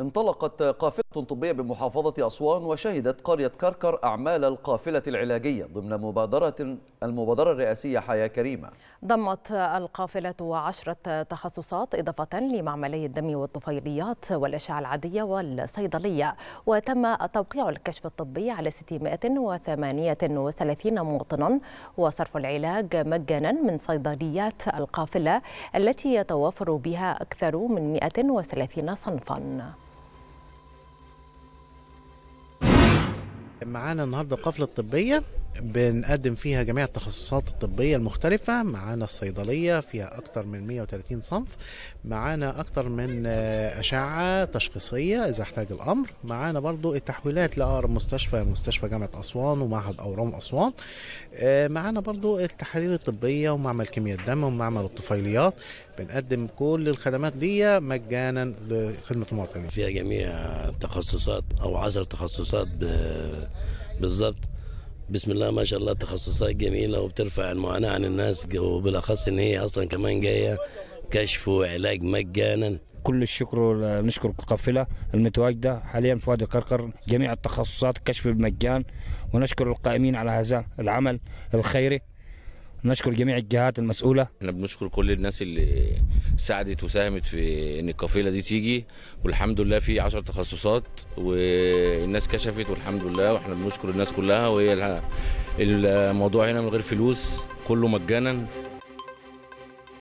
انطلقت قافلة طبية بمحافظة أسوان وشهدت قرية كركر أعمال القافلة العلاجية ضمن مبادرة المبادرة الرئاسية حياة كريمة ضمت القافلة عشرة تخصصات إضافة لمعملي الدم والطفيليات والأشعة العادية والصيدلية وتم توقيع الكشف الطبي على 638 مواطنا وصرف العلاج مجانا من صيدليات القافلة التي يتوافر بها أكثر من 130 صنفاً معانا النهارده القفله الطبيه بنقدم فيها جميع التخصصات الطبيه المختلفه معانا الصيدليه فيها أكثر من 130 صنف معانا أكثر من آه، اشعه تشخيصيه اذا احتاج الامر معانا برضو التحويلات لاقرب مستشفى مستشفى جامعه اسوان ومعهد اورام اسوان آه، معانا برضو التحاليل الطبيه ومعمل كيمياء الدم ومعمل الطفيليات بنقدم كل الخدمات دي مجانا لخدمه المواطنين فيها جميع التخصصات او 10 تخصصات ب... بالظبط بسم الله ما شاء الله تخصصات جميله وبترفع المعاناه عن الناس وبالاخص ان هي اصلا كمان جايه كشف وعلاج مجانا كل الشكر نشكر القافلة المتواجدة حاليا في وادي قرقر جميع التخصصات كشف المجان ونشكر القائمين على هذا العمل الخيري نشكر جميع الجهات المسؤوله احنا بنشكر كل الناس اللي ساعدت وساهمت في ان القافله دي تيجي والحمد لله في عشر تخصصات والناس كشفت والحمد لله واحنا بنشكر الناس كلها وهي الموضوع هنا من غير فلوس كله مجانا